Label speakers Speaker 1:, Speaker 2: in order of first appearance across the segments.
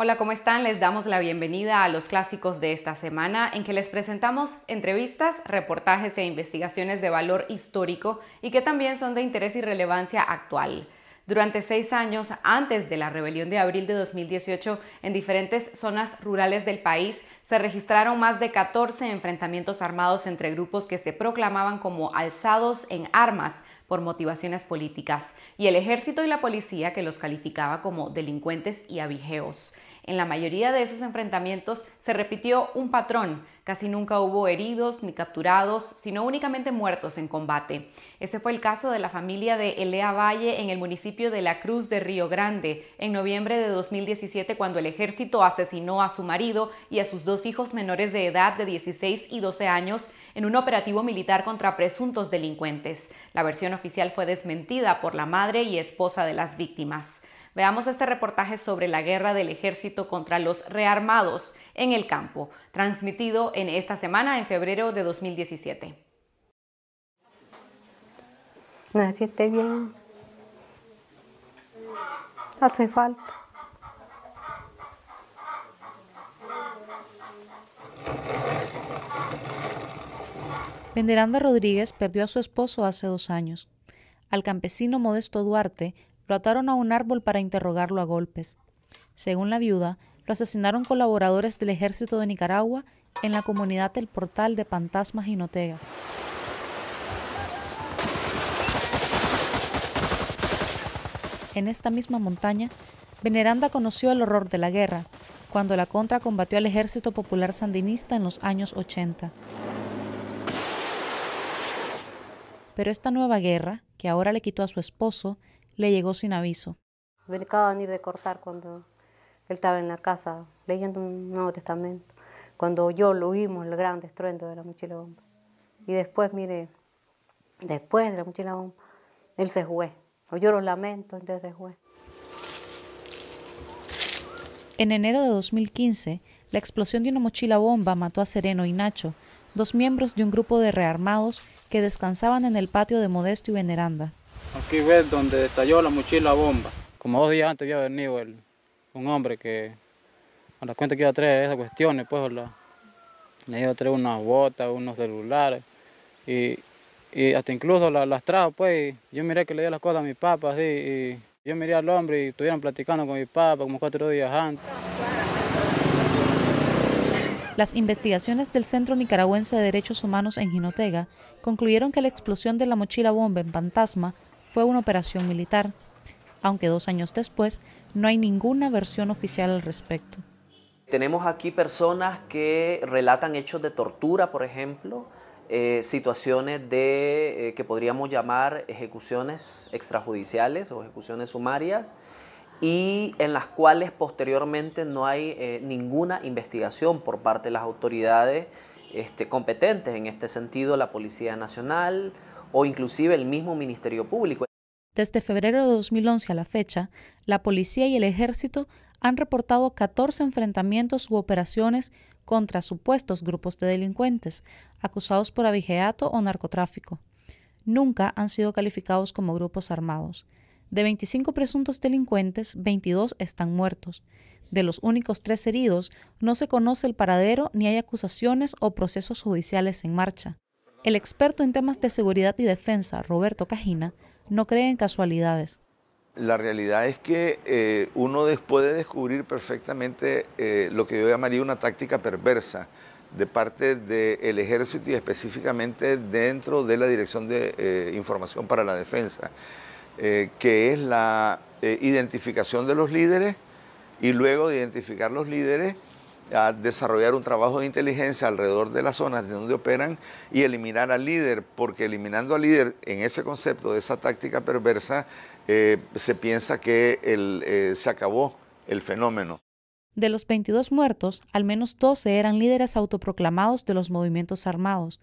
Speaker 1: Hola, ¿cómo están? Les damos la bienvenida a los clásicos de esta semana en que les presentamos entrevistas, reportajes e investigaciones de valor histórico y que también son de interés y relevancia actual durante seis años antes de la rebelión de abril de 2018 en diferentes zonas rurales del país, se registraron más de 14 enfrentamientos armados entre grupos que se proclamaban como alzados en armas por motivaciones políticas y el ejército y la policía que los calificaba como delincuentes y abigeos. En la mayoría de esos enfrentamientos se repitió un patrón. Casi nunca hubo heridos ni capturados, sino únicamente muertos en combate. Ese fue el caso de la familia de Elea Valle en el municipio de La Cruz de Río Grande en noviembre de 2017 cuando el ejército asesinó a su marido y a sus dos hijos menores de edad de 16 y 12 años en un operativo militar contra presuntos delincuentes. La versión oficial fue desmentida por la madre y esposa de las víctimas. Veamos este reportaje sobre la guerra del ejército contra los rearmados en el campo, transmitido en esta semana en febrero de 2017.
Speaker 2: Me siente bien. Hace falta. Veneranda Rodríguez perdió a su esposo hace dos años. Al campesino Modesto Duarte lo ataron a un árbol para interrogarlo a golpes. Según la viuda, lo asesinaron colaboradores del ejército de Nicaragua en la comunidad del Portal de y Jinotega. En esta misma montaña, Veneranda conoció el horror de la guerra, cuando la contra combatió al ejército popular sandinista en los años 80. Pero esta nueva guerra, que ahora le quitó a su esposo, le llegó sin aviso. Me acababan de ir de cortar cuando él estaba en la casa leyendo un Nuevo Testamento, cuando yo lo oímos, el gran estruendo de la mochila bomba. Y después, mire, después de la mochila bomba, él se fue. O yo lo lamento, entonces se fue. En enero de 2015, la explosión de una mochila bomba mató a Sereno y Nacho, dos miembros de un grupo de rearmados que descansaban en el patio de Modesto y Veneranda
Speaker 3: aquí ver donde estalló la mochila bomba. Como dos días antes había venido el, un hombre que a las cuenta que iba a traer esas cuestiones, pues la, le iba a traer unas botas, unos celulares y, y hasta incluso las trajo, pues. yo miré que le dio las cosas a mi papá, así, y yo miré al hombre y estuvieron platicando con mi papá como cuatro días antes.
Speaker 2: Las investigaciones del Centro Nicaragüense de Derechos Humanos en Jinotega concluyeron que la explosión de la mochila bomba en Fantasma fue una operación militar, aunque dos años después no hay ninguna versión oficial al respecto.
Speaker 4: Tenemos aquí personas que relatan hechos de tortura, por ejemplo, eh, situaciones de eh, que podríamos llamar ejecuciones extrajudiciales o ejecuciones sumarias y en las cuales posteriormente no hay eh, ninguna investigación por parte de las autoridades este, competentes, en este sentido la Policía Nacional, o inclusive el mismo Ministerio Público.
Speaker 2: Desde febrero de 2011 a la fecha, la policía y el ejército han reportado 14 enfrentamientos u operaciones contra supuestos grupos de delincuentes acusados por abigeato o narcotráfico. Nunca han sido calificados como grupos armados. De 25 presuntos delincuentes, 22 están muertos. De los únicos tres heridos, no se conoce el paradero ni hay acusaciones o procesos judiciales en marcha. El experto en temas de seguridad y defensa, Roberto Cajina, no cree en casualidades.
Speaker 5: La realidad es que eh, uno puede descubrir perfectamente eh, lo que yo llamaría una táctica perversa de parte del ejército y específicamente dentro de la Dirección de eh, Información para la Defensa, que es la identificación de los líderes y luego de identificar los líderes a desarrollar un trabajo de inteligencia alrededor de las zonas de donde operan y eliminar al líder, porque eliminando al líder en ese concepto de esa táctica perversa, eh, se piensa que eh, se acabó el fenómeno.
Speaker 2: De los 22 muertos, al menos 12 eran líderes autoproclamados de los movimientos armados,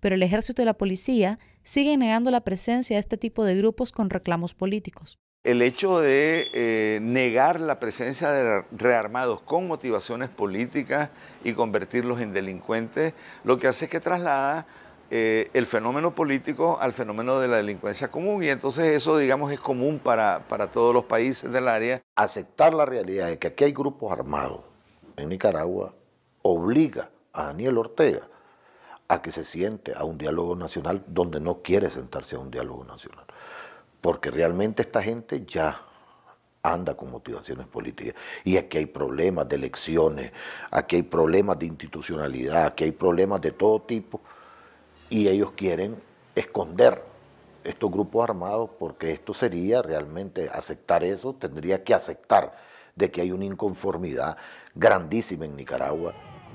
Speaker 2: pero el ejército y la policía siguen negando la presencia de este tipo de grupos con reclamos políticos
Speaker 5: el hecho de eh, negar la presencia de rearmados con motivaciones políticas y convertirlos en delincuentes, lo que hace es que traslada eh, el fenómeno político al fenómeno de la delincuencia común y entonces eso, digamos, es común para, para todos los países del área.
Speaker 6: Aceptar la realidad de que aquí hay grupos armados en Nicaragua obliga a Daniel Ortega a que se siente a un diálogo nacional donde no quiere sentarse a un diálogo nacional porque realmente esta gente ya anda con motivaciones políticas. Y aquí hay problemas de elecciones, aquí hay problemas de institucionalidad, aquí hay problemas de todo tipo, y ellos quieren esconder estos grupos armados porque esto sería realmente aceptar eso, tendría que aceptar de que hay una inconformidad grandísima en Nicaragua.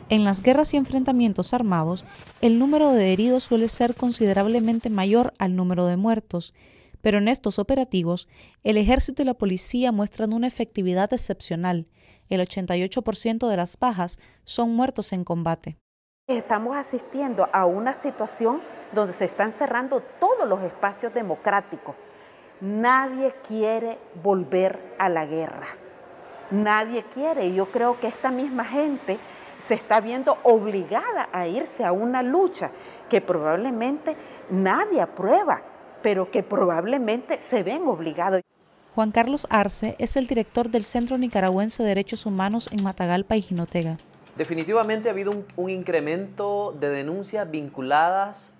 Speaker 2: En las guerras y enfrentamientos armados, el número de heridos suele ser considerablemente mayor al número de muertos. Pero en estos operativos, el ejército y la policía muestran una efectividad excepcional. El 88% de las pajas son muertos en combate. Estamos asistiendo a una situación donde se están cerrando todos los espacios democráticos. Nadie quiere volver a la guerra. Nadie quiere. Yo creo que esta misma gente se está viendo obligada a irse a una lucha que probablemente nadie aprueba, pero que probablemente se ven obligados. Juan Carlos Arce es el director del Centro Nicaragüense de Derechos Humanos en Matagalpa y Jinotega.
Speaker 4: Definitivamente ha habido un, incremento de denuncias vinculadas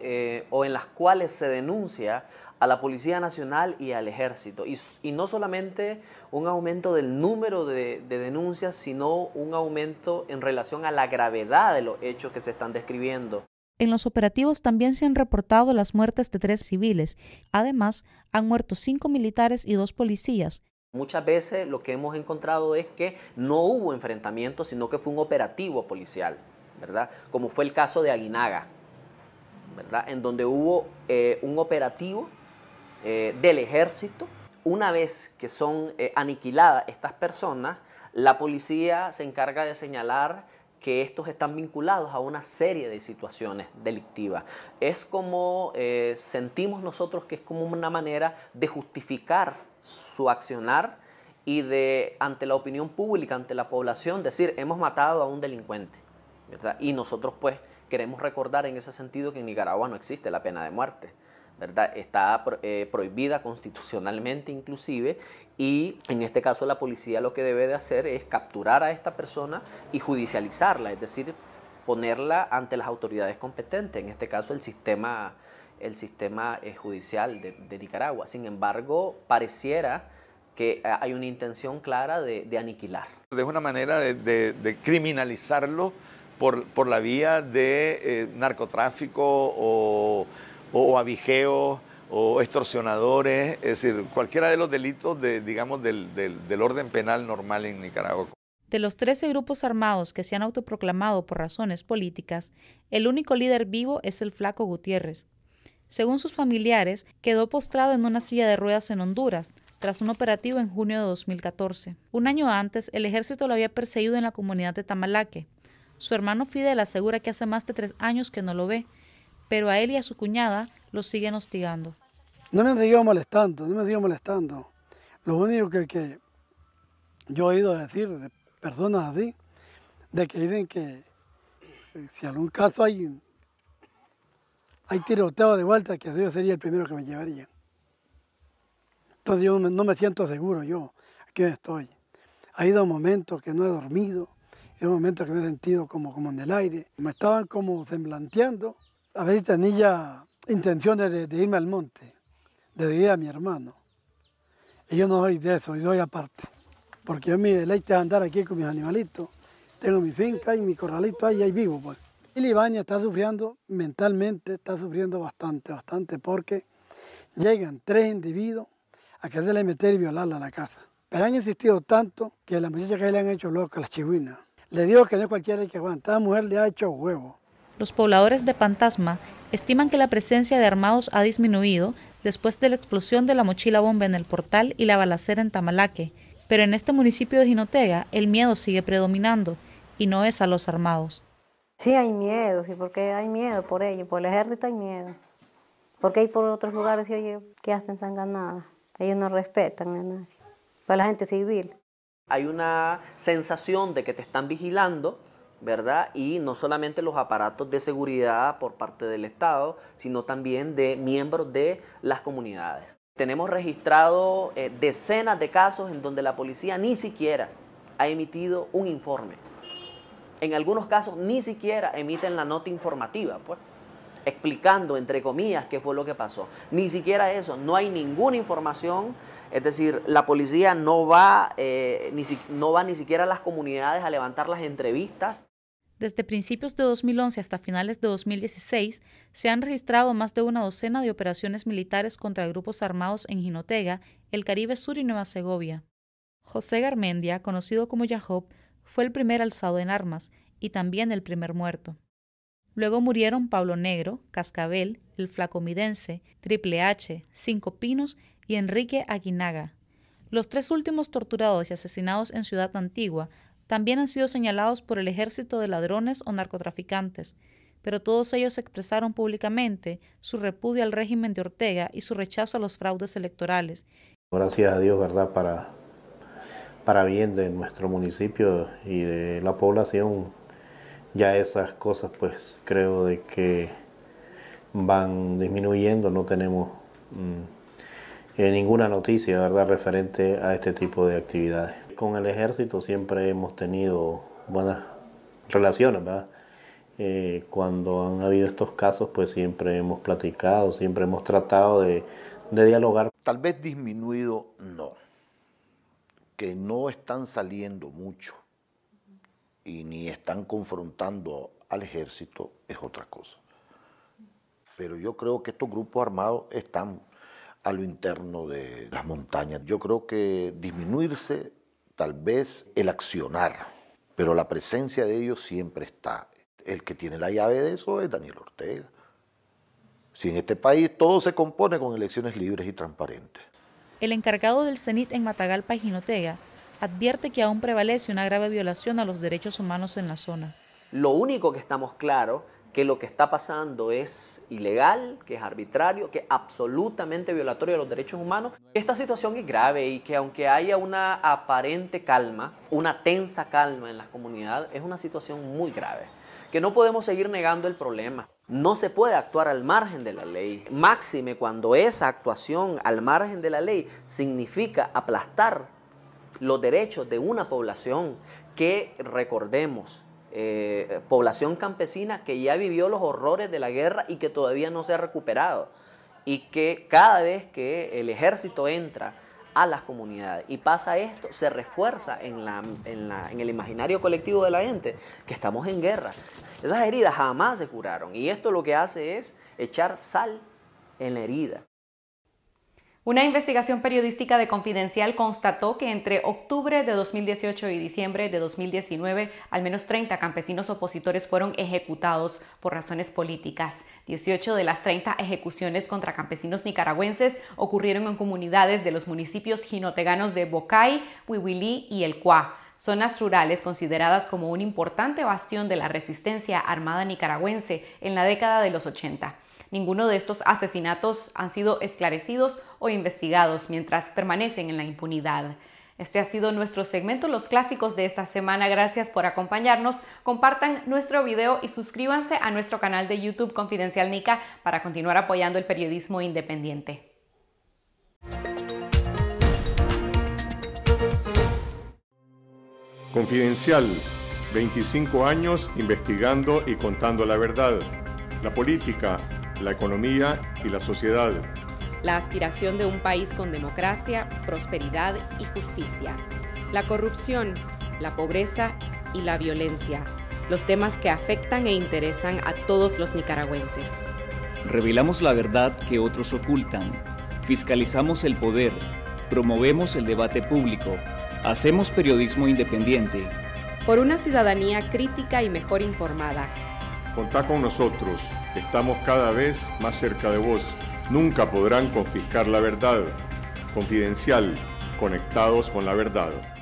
Speaker 4: eh, o, en las cuales se denuncia a la Policía Nacional y al Ejército. Y, no solamente un aumento del número de, denuncias, sino un aumento en relación a la gravedad de los hechos que se están describiendo.
Speaker 2: En los operativos también se han reportado las muertes de tres civiles. Además, han muerto cinco militares y dos policías.
Speaker 4: Muchas veces lo que hemos encontrado es que no hubo enfrentamiento, sino que fue un operativo policial, ¿verdad? Como fue el caso de Aguinaga, ¿verdad? En donde hubo eh, un operativo eh, del ejército. Una vez que son eh, aniquiladas estas personas, la policía se encarga de señalar que estos están vinculados a una serie de situaciones delictivas. Es como eh, sentimos nosotros que es como una manera de justificar su accionar y de, ante la opinión pública, ante la población, decir, hemos matado a un delincuente. Y nosotros pues queremos recordar en ese sentido que en Nicaragua no existe la pena de muerte. Está eh, prohibida constitucionalmente inclusive y en este caso la policía lo que debe de hacer es capturar a esta persona y judicializarla, es decir, ponerla ante las autoridades competentes, en este caso el sistema, el sistema eh, judicial de, Nicaragua. Sin embargo, pareciera que eh, hay una intención clara de, aniquilar. Es una manera
Speaker 5: de, criminalizarlo por, por, la vía de narcotráfico o o avigeos o extorsionadores, es decir, cualquiera de los delitos, digamos, del, del orden penal normal en Nicaragua.
Speaker 2: De los 13 grupos armados que se han autoproclamado por razones políticas, el único líder vivo es el flaco Gutiérrez. Según sus familiares, quedó postrado en una silla de ruedas en Honduras tras un operativo en junio de 2014. Un año antes, el ejército lo había perseguido en la comunidad de Tamalaque. Su hermano Fidel asegura que hace más de tres años que no lo ve pero a él y a su cuñada los siguen hostigando.
Speaker 3: No me han seguido molestando, no me han seguido molestando. Lo único que, yo he oído decir de personas así, de que dicen que eh, si algún caso hay, hay tiroteo de vuelta, que yo sería el primero que me llevaría. Entonces yo no me siento seguro yo, aquí estoy. Ha habido momentos que no he dormido, ha momentos que me he sentido como, como en el aire. Me estaban como semblanteando a veces tenía intenciones de, irme al monte, de ir a mi hermano. Y yo no soy de eso, yo soy aparte. Porque yo mi deleite andar aquí con mis animalitos. Tengo mi finca y mi corralito ahí, ahí vivo. Pues. Y Libania está sufriendo mentalmente, está sufriendo bastante, bastante, porque llegan tres individuos a quererle meter y violarla a la casa. Pero han insistido tanto que la muchacha que le han hecho loca, las chihuina, le dijo que no es cualquiera que aguantar. Esta mujer le ha hecho huevo.
Speaker 2: Los pobladores de Pantasma estiman que la presencia de armados ha disminuido después de la explosión de la mochila bomba en el portal y la balacera en Tamalaque, pero en este municipio de Jinotega el miedo sigue predominando y no es a los armados. Sí hay miedo, sí, porque hay miedo por ellos, por el ejército hay miedo. Porque hay por otros lugares, y oye, que hacen sanganadas. Ellos no respetan a nadie, para la gente civil.
Speaker 4: Hay una sensación de que te están vigilando ¿verdad? Y no solamente los aparatos de seguridad por parte del Estado, sino también de miembros de las comunidades. Tenemos registrado eh, decenas de casos en donde la policía ni siquiera ha emitido un informe. En algunos casos ni siquiera emiten la nota informativa, pues, explicando, entre comillas, qué fue lo que pasó. Ni siquiera eso, no hay ninguna información, es decir, la policía no va, eh, no va ni siquiera a las comunidades a levantar las entrevistas
Speaker 2: desde principios de 2011 hasta finales de 2016, se han registrado más de una docena de operaciones militares contra grupos armados en Jinotega, el Caribe Sur y Nueva Segovia. José Garmendia, conocido como Yahob, fue el primer alzado en armas y también el primer muerto. Luego murieron Pablo Negro, Cascabel, el Flacomidense, Triple H, Cinco Pinos y Enrique Aguinaga. Los tres últimos torturados y asesinados en Ciudad Antigua también han sido señalados por el ejército de ladrones o narcotraficantes, pero todos ellos expresaron públicamente su repudio al régimen de Ortega y su rechazo a los fraudes electorales.
Speaker 6: Gracias a Dios, ¿verdad? Para, para bien de nuestro municipio y de la población, ya esas cosas pues creo de que van disminuyendo, no tenemos mm, eh, ninguna noticia, ¿verdad? Referente a este tipo de actividades con el ejército siempre hemos tenido buenas relaciones, ¿verdad? Eh, cuando han habido estos casos, pues siempre hemos platicado, siempre hemos tratado de, de dialogar. Tal vez disminuido, no, que no están saliendo mucho y ni están confrontando al ejército es otra cosa. Pero yo creo que estos grupos armados están a lo interno de las montañas. Yo creo que disminuirse tal vez el accionar, pero la presencia de ellos siempre está. El que tiene la llave de eso es Daniel Ortega. Si en este país todo se compone con elecciones libres y transparentes.
Speaker 2: El encargado del CENIT en Matagalpa y Jinotega advierte que aún prevalece una grave violación a los derechos humanos en la zona.
Speaker 4: Lo único que estamos claro que lo que está pasando es ilegal, que es arbitrario, que es absolutamente violatorio de los derechos humanos. Esta situación es grave y que aunque haya una aparente calma, una tensa calma en la comunidad, es una situación muy grave, que no podemos seguir negando el problema. No se puede actuar al margen de la ley. Máxime cuando esa actuación al margen de la ley significa aplastar los derechos de una población que, recordemos, eh, población campesina que ya vivió los horrores de la guerra y que todavía no se ha recuperado. Y que cada vez que el ejército entra a las comunidades y pasa esto, se refuerza en, la, en el imaginario colectivo de la gente que estamos en guerra. Esas heridas jamás se curaron y esto lo que hace es echar sal en la herida.
Speaker 1: Una investigación periodística de Confidencial constató que entre octubre de 2018 y diciembre de 2019, al menos 30 campesinos opositores fueron ejecutados por razones políticas. 18 de las 30 ejecuciones contra campesinos nicaragüenses ocurrieron en comunidades de los municipios jinoteganos de Bocay, Huihuilí y El Cuá zonas rurales consideradas como un importante bastión de la resistencia armada nicaragüense en la década de los 80. Ninguno de estos asesinatos han sido esclarecidos o investigados mientras permanecen en la impunidad. Este ha sido nuestro segmento Los Clásicos de esta semana. Gracias por acompañarnos. Compartan nuestro video y suscríbanse a nuestro canal de YouTube Confidencial Nica para continuar apoyando el periodismo independiente.
Speaker 4: Confidencial, 25 años investigando y contando la verdad, la política, la economía y la sociedad.
Speaker 1: La aspiración de un país con democracia, prosperidad y justicia. La corrupción, la pobreza y la violencia. Los temas que afectan e interesan a todos los nicaragüenses.
Speaker 5: Revelamos la verdad que otros ocultan. Fiscalizamos el poder. Promovemos el debate público. Hacemos periodismo independiente. Por
Speaker 1: una ciudadanía crítica y mejor informada.
Speaker 4: Contá con nosotros. Estamos cada vez más cerca de vos. Nunca podrán confiscar la verdad. Confidencial, conectados con la verdad.